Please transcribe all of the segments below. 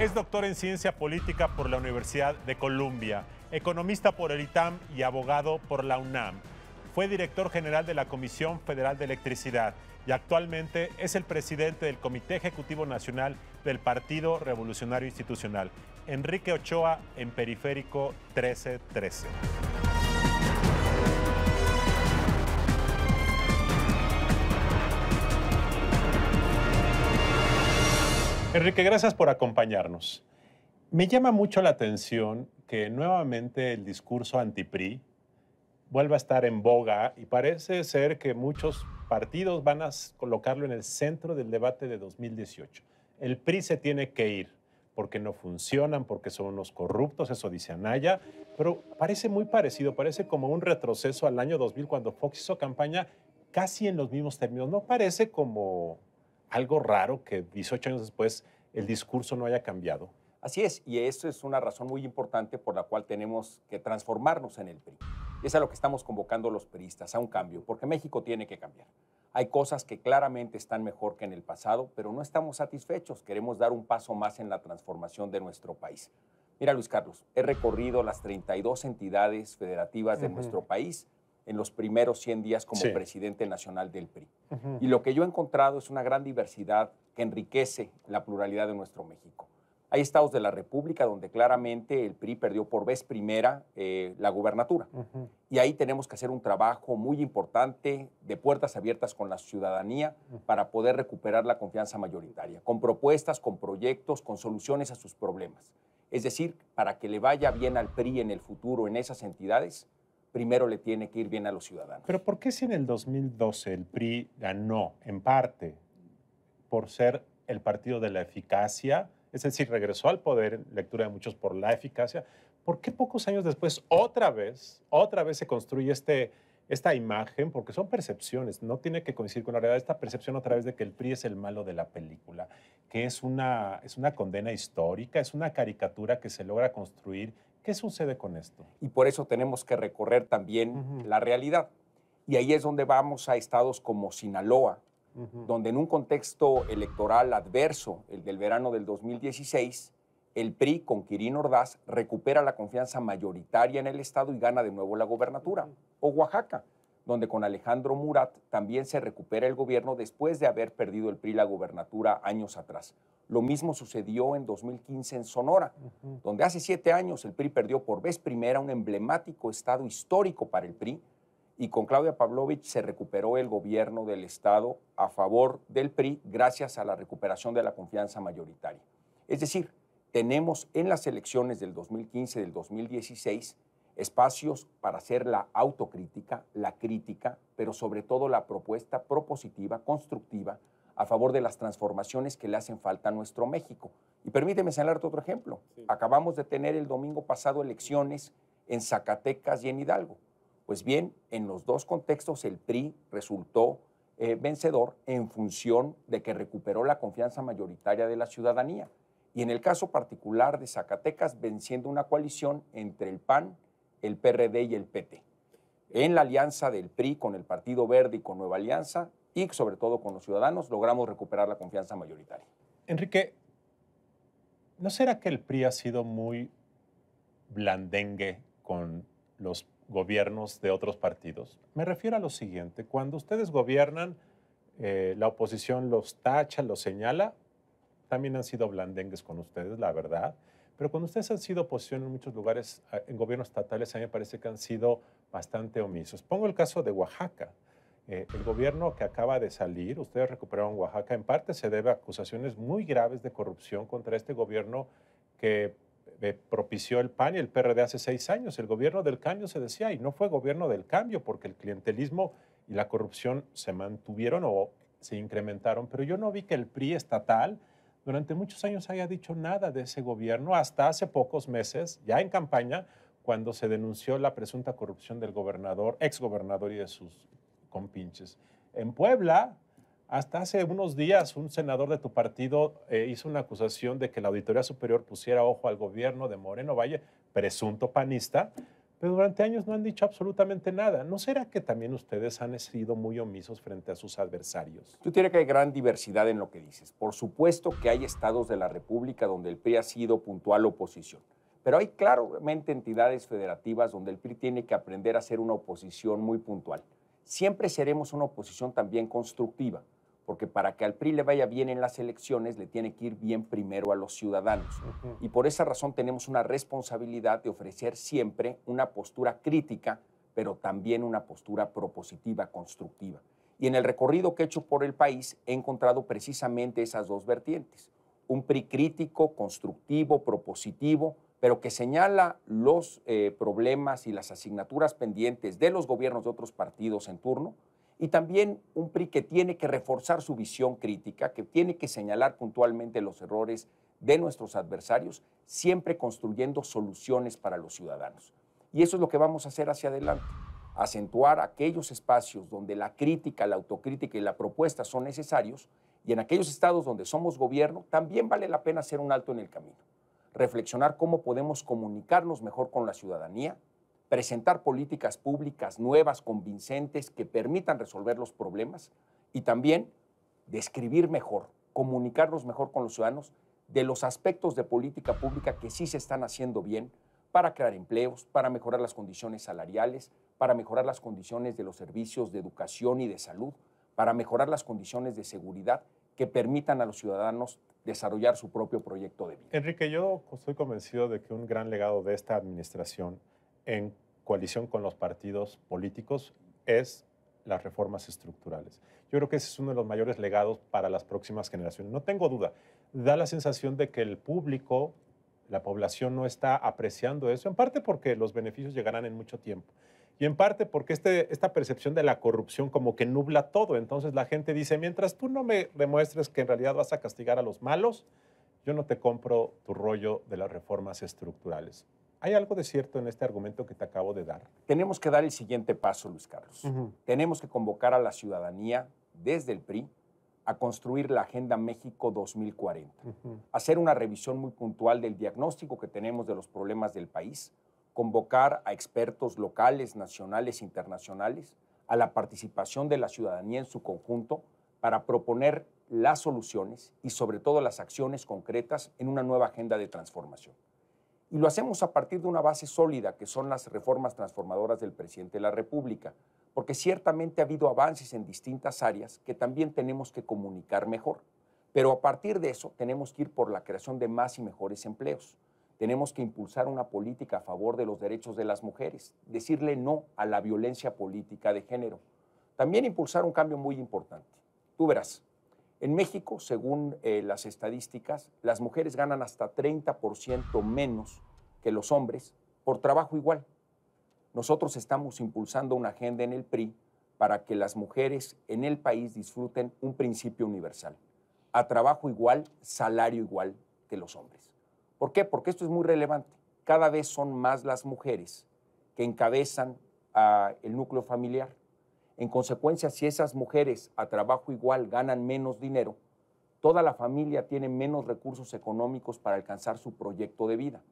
Es doctor en ciencia política por la Universidad de Columbia, economista por el ITAM y abogado por la UNAM. Fue director general de la Comisión Federal de Electricidad y actualmente es el presidente del Comité Ejecutivo Nacional del Partido Revolucionario Institucional, Enrique Ochoa en Periférico 1313. Enrique, gracias por acompañarnos. Me llama mucho la atención que nuevamente el discurso anti-PRI vuelva a estar en boga y parece ser que muchos partidos van a colocarlo en el centro del debate de 2018. El PRI se tiene que ir porque no funcionan, porque son unos corruptos, eso dice Anaya, pero parece muy parecido, parece como un retroceso al año 2000 cuando Fox hizo campaña casi en los mismos términos. No parece como algo raro que 18 años después el discurso no haya cambiado. Así es, y eso es una razón muy importante por la cual tenemos que transformarnos en el PRI. Es a lo que estamos convocando los PRIistas, a un cambio, porque México tiene que cambiar. Hay cosas que claramente están mejor que en el pasado, pero no estamos satisfechos. Queremos dar un paso más en la transformación de nuestro país. Mira, Luis Carlos, he recorrido las 32 entidades federativas de nuestro país en los primeros 100 días como presidente nacional del PRI. Y lo que yo he encontrado es una gran diversidad que enriquece la pluralidad de nuestro México. Hay estados de la República donde claramente el PRI perdió por vez primera eh, la gubernatura. Y ahí tenemos que hacer un trabajo muy importante de puertas abiertas con la ciudadanía para poder recuperar la confianza mayoritaria, con propuestas, con proyectos, con soluciones a sus problemas. Es decir, para que le vaya bien al PRI en el futuro en esas entidades, primero le tiene que ir bien a los ciudadanos. Pero ¿por qué si en el 2012 el PRI ganó en parte por ser el partido de la eficacia, es decir, regresó al poder, lectura de muchos por la eficacia, ¿por qué pocos años después otra vez, otra vez se construye este, esta imagen? Porque son percepciones, no tiene que coincidir con la realidad, esta percepción otra vez de que el PRI es el malo de la película, que es una, es una condena histórica, es una caricatura que se logra construir ¿Qué sucede con esto? Y por eso tenemos que recorrer también la realidad. Y ahí es donde vamos a estados como Sinaloa, donde en un contexto electoral adverso, el del verano del 2016, el PRI con Quirín Ordaz recupera la confianza mayoritaria en el estado y gana de nuevo la gobernatura. O Oaxaca, donde con Alejandro Murat también se recupera el gobierno después de haber perdido el PRI la gobernatura años atrás. Lo mismo sucedió en 2015 en Sonora, donde hace siete años el PRI perdió por vez primera un emblemático estado histórico para el PRI y con Claudia Pavlovich se recuperó el gobierno del estado a favor del PRI gracias a la recuperación de la confianza mayoritaria. Es decir, tenemos en las elecciones del 2015 y del 2016 espacios para hacer la autocrítica, la crítica, pero sobre todo la propuesta propositiva, constructiva, a favor de las transformaciones que le hacen falta a nuestro México. Y permíteme señalarte otro ejemplo. Acabamos de tener el domingo pasado elecciones en Zacatecas y en Hidalgo. Pues bien, en los dos contextos el PRI resultó eh, vencedor en función de que recuperó la confianza mayoritaria de la ciudadanía. Y en el caso particular de Zacatecas, venciendo una coalición entre el PAN, el PRD y el PT, en la alianza del PRI con el Partido Verde y con Nueva Alianza y sobre todo con los ciudadanos, logramos recuperar la confianza mayoritaria. Enrique, ¿no será que el PRI ha sido muy blandengue con los gobiernos de otros partidos? Me refiero a lo siguiente, cuando ustedes gobiernan, eh, la oposición los tacha, los señala, también han sido blandengues con ustedes, la verdad. Pero cuando ustedes han sido oposición en muchos lugares, ah, en gobiernos estatales, a mí me parece que han sido bastante omisos. Pongo el caso de Oaxaca. Eh, el gobierno que acaba de salir, ustedes recuperaron Oaxaca, en parte se debe a acusaciones muy graves de corrupción contra este gobierno que eh, propició el PAN y el PRD hace seis años. El gobierno del cambio se decía, y no fue gobierno del cambio, porque el clientelismo y la corrupción se mantuvieron o se incrementaron. Pero yo no vi que el PRI estatal durante muchos años haya dicho nada de ese gobierno, hasta hace pocos meses, ya en campaña, cuando se denunció la presunta corrupción del gobernador, exgobernador y de sus compinches. En Puebla, hasta hace unos días, un senador de tu partido eh, hizo una acusación de que la Auditoría Superior pusiera ojo al gobierno de Moreno Valle, presunto panista, pero durante años no han dicho absolutamente nada. ¿No será que también ustedes han sido muy omisos frente a sus adversarios? Tú tienes que hay gran diversidad en lo que dices. Por supuesto que hay estados de la República donde el PRI ha sido puntual oposición, pero hay claramente entidades federativas donde el PRI tiene que aprender a ser una oposición muy puntual. Siempre seremos una oposición también constructiva porque para que al PRI le vaya bien en las elecciones, le tiene que ir bien primero a los ciudadanos. Y por esa razón tenemos una responsabilidad de ofrecer siempre una postura crítica, pero también una postura propositiva, constructiva. Y en el recorrido que he hecho por el país he encontrado precisamente esas dos vertientes. Un PRI crítico, constructivo, propositivo, pero que señala los eh, problemas y las asignaturas pendientes de los gobiernos de otros partidos en turno, y también un PRI que tiene que reforzar su visión crítica, que tiene que señalar puntualmente los errores de nuestros adversarios, siempre construyendo soluciones para los ciudadanos. Y eso es lo que vamos a hacer hacia adelante, acentuar aquellos espacios donde la crítica, la autocrítica y la propuesta son necesarios, y en aquellos estados donde somos gobierno, también vale la pena hacer un alto en el camino, reflexionar cómo podemos comunicarnos mejor con la ciudadanía, presentar políticas públicas nuevas, convincentes, que permitan resolver los problemas y también describir mejor, comunicarnos mejor con los ciudadanos de los aspectos de política pública que sí se están haciendo bien para crear empleos, para mejorar las condiciones salariales, para mejorar las condiciones de los servicios de educación y de salud, para mejorar las condiciones de seguridad que permitan a los ciudadanos desarrollar su propio proyecto de vida. Enrique, yo estoy convencido de que un gran legado de esta administración en coalición con los partidos políticos es las reformas estructurales. Yo creo que ese es uno de los mayores legados para las próximas generaciones. No tengo duda. Da la sensación de que el público, la población no está apreciando eso, en parte porque los beneficios llegarán en mucho tiempo. Y en parte porque este, esta percepción de la corrupción como que nubla todo. Entonces la gente dice, mientras tú no me demuestres que en realidad vas a castigar a los malos, yo no te compro tu rollo de las reformas estructurales. ¿Hay algo de cierto en este argumento que te acabo de dar? Tenemos que dar el siguiente paso, Luis Carlos. Tenemos que convocar a la ciudadanía desde el PRI a construir la Agenda México 2040, hacer una revisión muy puntual del diagnóstico que tenemos de los problemas del país, convocar a expertos locales, nacionales, internacionales, a la participación de la ciudadanía en su conjunto para proponer las soluciones y sobre todo las acciones concretas en una nueva agenda de transformación. Y lo hacemos a partir de una base sólida, que son las reformas transformadoras del presidente de la República, porque ciertamente ha habido avances en distintas áreas que también tenemos que comunicar mejor. Pero a partir de eso tenemos que ir por la creación de más y mejores empleos. Tenemos que impulsar una política a favor de los derechos de las mujeres, decirle no a la violencia política de género. También impulsar un cambio muy importante. Tú verás, en México, según eh, las estadísticas, las mujeres ganan hasta 30% menos que los hombres por trabajo igual. Nosotros estamos impulsando una agenda en el PRI para que las mujeres en el país disfruten un principio universal. A trabajo igual, salario igual que los hombres. ¿Por qué? Porque esto es muy relevante. Cada vez son más las mujeres que encabezan ah, el núcleo familiar. En consecuencia, si esas mujeres a trabajo igual ganan menos dinero, toda la familia tiene menos recursos económicos para alcanzar su proyecto de vida.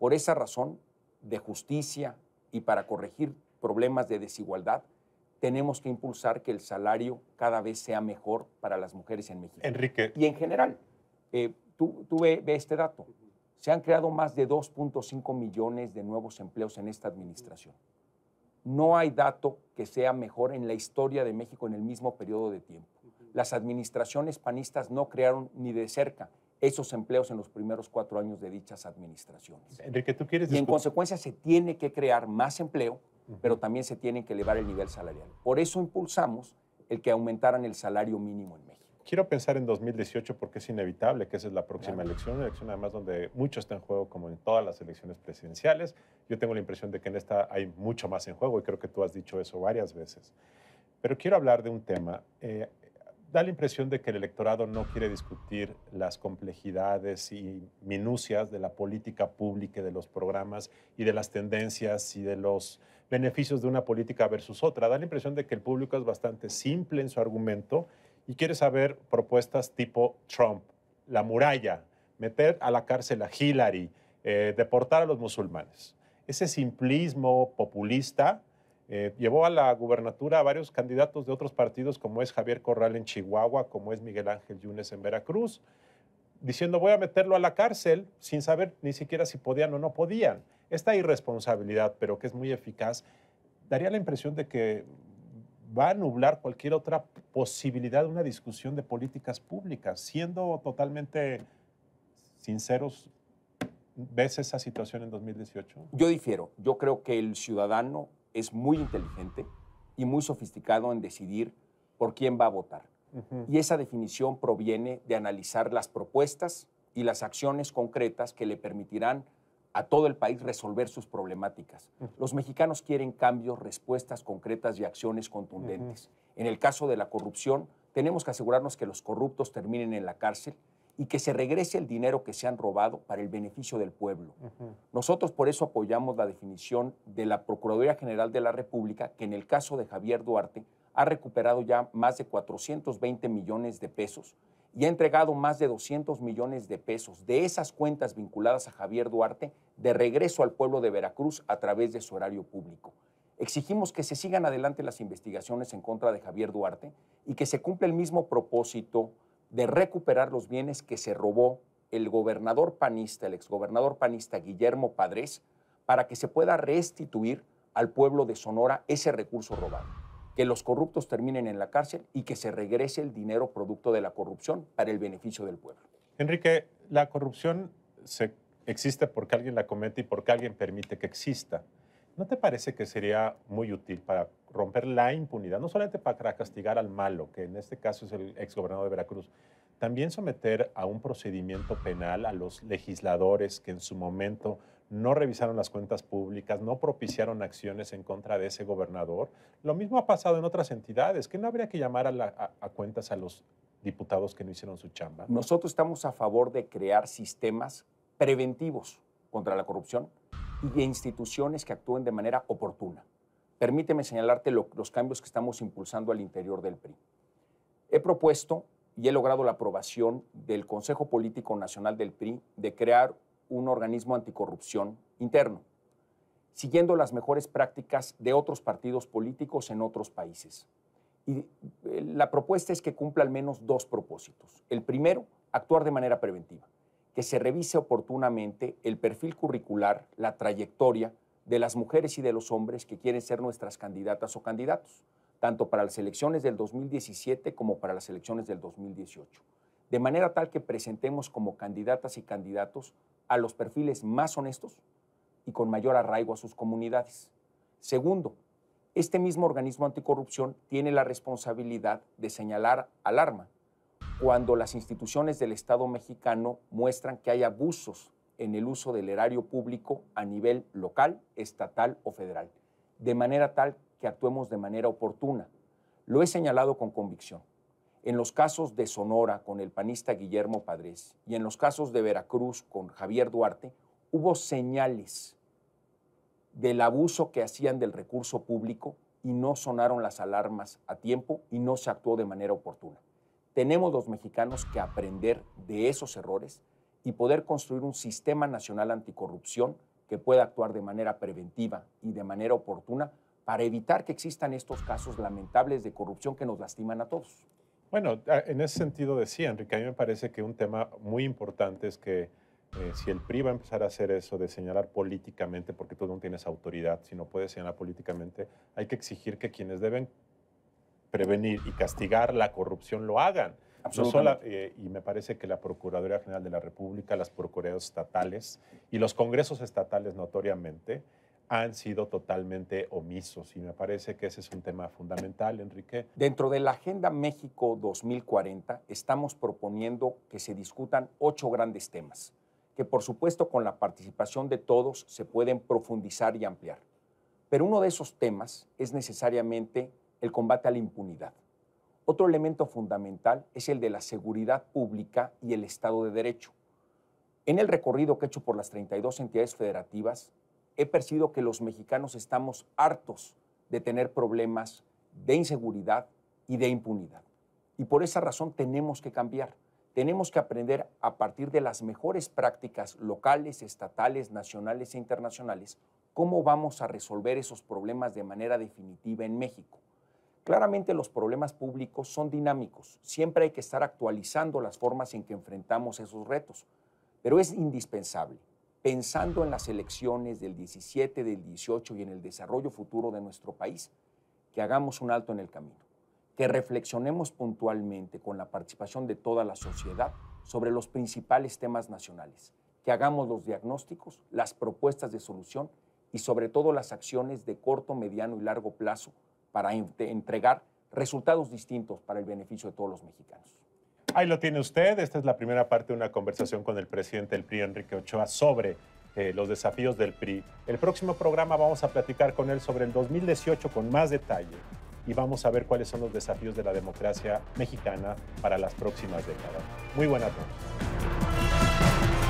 Por esa razón, de justicia y para corregir problemas de desigualdad, tenemos que impulsar que el salario cada vez sea mejor para las mujeres en México. Enrique. Y en general, eh, tú, ve, este dato. Se han creado más de 2.5 millones de nuevos empleos en esta administración no hay dato que sea mejor en la historia de México en el mismo periodo de tiempo. Las administraciones panistas no crearon ni de cerca esos empleos en los primeros cuatro años de dichas administraciones. tú quieres... Y en consecuencia se tiene que crear más empleo, pero también se tiene que elevar el nivel salarial. Por eso impulsamos el que aumentaran el salario mínimo en México quiero pensar en 2018 porque es inevitable que esa es la próxima elección, una elección además donde mucho está en juego como en todas las elecciones presidenciales. Yo tengo la impresión de que en esta hay mucho más en juego y creo que tú has dicho eso varias veces. Pero quiero hablar de un tema. Eh, da la impresión de que el electorado no quiere discutir las complejidades y minucias de la política pública, de los programas y de las tendencias y de los beneficios de una política versus otra. Da la impresión de que el público es bastante simple en su argumento y quiere saber propuestas tipo Trump, la muralla, meter a la cárcel a Hillary, eh, deportar a los musulmanes. Ese simplismo populista eh, llevó a la gubernatura a varios candidatos de otros partidos, como es Javier Corral en Chihuahua, como es Miguel Ángel Yunes en Veracruz, diciendo voy a meterlo a la cárcel sin saber ni siquiera si podían o no podían. Esta irresponsabilidad, pero que es muy eficaz, daría la impresión de que va a nublar cualquier otra posibilidad de una discusión de políticas públicas. Siendo totalmente sinceros, ¿ves esa situación en 2018? Yo difiero. Yo creo que el ciudadano es muy inteligente y muy sofisticado en decidir por quién va a votar. Y esa definición proviene de analizar las propuestas y las acciones concretas que le permitirán a todo el país resolver sus problemáticas. Los mexicanos quieren cambios, respuestas concretas y acciones contundentes. En el caso de la corrupción, tenemos que asegurarnos que los corruptos terminen en la cárcel y que se regrese el dinero que se han robado para el beneficio del pueblo. Nosotros por eso apoyamos la definición de la Procuraduría General de la República, que en el caso de Javier Duarte ha recuperado ya más de 420 millones de pesos y ha entregado más de 200 millones de pesos de esas cuentas vinculadas a Javier Duarte de regreso al pueblo de Veracruz a través de su horario público. Exigimos que se sigan adelante las investigaciones en contra de Javier Duarte y que se cumpla el mismo propósito de recuperar los bienes que se robó el gobernador panista, el exgobernador panista Guillermo Padres, para que se pueda restituir al pueblo de Sonora ese recurso robado que los corruptos terminen en la cárcel y que se regrese el dinero producto de la corrupción para el beneficio del pueblo. Enrique, la corrupción se existe porque alguien la comete y porque alguien permite que exista. ¿No te parece que sería muy útil para romper la impunidad, no solamente para castigar al malo, que en este caso es el exgobernador de Veracruz, también someter a un procedimiento penal a los legisladores que en su momento no revisaron las cuentas públicas, no propiciaron acciones en contra de ese gobernador. Lo mismo ha pasado en otras entidades, que no habría que llamar a, cuentas a los diputados que no hicieron su chamba. Nosotros estamos a favor de crear sistemas preventivos contra la corrupción y de instituciones que actúen de manera oportuna. Permíteme señalarte los cambios que estamos impulsando al interior del PRI. He propuesto y he logrado la aprobación del Consejo Político Nacional del PRI de crear un organismo anticorrupción interno, siguiendo las mejores prácticas de otros partidos políticos en otros países. Y eh, la propuesta es que cumpla al menos dos propósitos. El primero, actuar de manera preventiva, que se revise oportunamente el perfil curricular, la trayectoria de las mujeres y de los hombres que quieren ser nuestras candidatas o candidatos, tanto para las elecciones del 2017 como para las elecciones del 2018, de manera tal que presentemos como candidatas y candidatos a los perfiles más honestos y con mayor arraigo a sus comunidades. Segundo, este mismo organismo anticorrupción tiene la responsabilidad de señalar alarma cuando las instituciones del Estado mexicano muestran que hay abusos en el uso del erario público a nivel local, estatal o federal, de manera tal que actuemos de manera oportuna. Lo he señalado con convicción en los casos de Sonora con el panista Guillermo Padres y en los casos de Veracruz con Javier Duarte, hubo señales del abuso que hacían del recurso público y no sonaron las alarmas a tiempo y no se actuó de manera oportuna. Tenemos los mexicanos que aprender de esos errores y poder construir un sistema nacional anticorrupción que pueda actuar de manera preventiva y de manera oportuna para evitar que existan estos casos lamentables de corrupción que nos lastiman a todos. Bueno, en ese sentido decía, Enrique, a mí me parece que un tema muy importante es que eh, si el PRI va a empezar a hacer eso de señalar políticamente, porque tú no tienes autoridad, si no puedes señalar políticamente, hay que exigir que quienes deben prevenir y castigar la corrupción lo hagan. Eh, y me parece que la Procuraduría General de la República, las Procuradurías estatales y los Congresos estatales notoriamente han sido totalmente omisos y me parece que ese es un tema fundamental, Enrique. Dentro de la Agenda México 2040 estamos proponiendo que se discutan ocho grandes temas, que por supuesto con la participación de todos se pueden profundizar y ampliar. Pero uno de esos temas es necesariamente el combate a la impunidad. Otro elemento fundamental es el de la seguridad pública y el Estado de Derecho. En el recorrido que he hecho por las 32 entidades federativas, he percibido que los mexicanos estamos hartos de tener problemas de inseguridad y de impunidad. Y por esa razón tenemos que cambiar. Tenemos que aprender a partir de las mejores prácticas locales, estatales, nacionales e internacionales cómo vamos a resolver esos problemas de manera definitiva en México. Claramente los problemas públicos son dinámicos, siempre hay que estar actualizando las formas en que enfrentamos esos retos, pero es indispensable pensando en las elecciones del 17, del 18 y en el desarrollo futuro de nuestro país, que hagamos un alto en el camino, que reflexionemos puntualmente con la participación de toda la sociedad sobre los principales temas nacionales, que hagamos los diagnósticos, las propuestas de solución y sobre todo las acciones de corto, mediano y largo plazo para entregar resultados distintos para el beneficio de todos los mexicanos. Ahí lo tiene usted. Esta es la primera parte de una conversación con el presidente del PRI, Enrique Ochoa, sobre eh, los desafíos del PRI. El próximo programa vamos a platicar con él sobre el 2018 con más detalle y vamos a ver cuáles son los desafíos de la democracia mexicana para las próximas décadas. Muy buenas noches.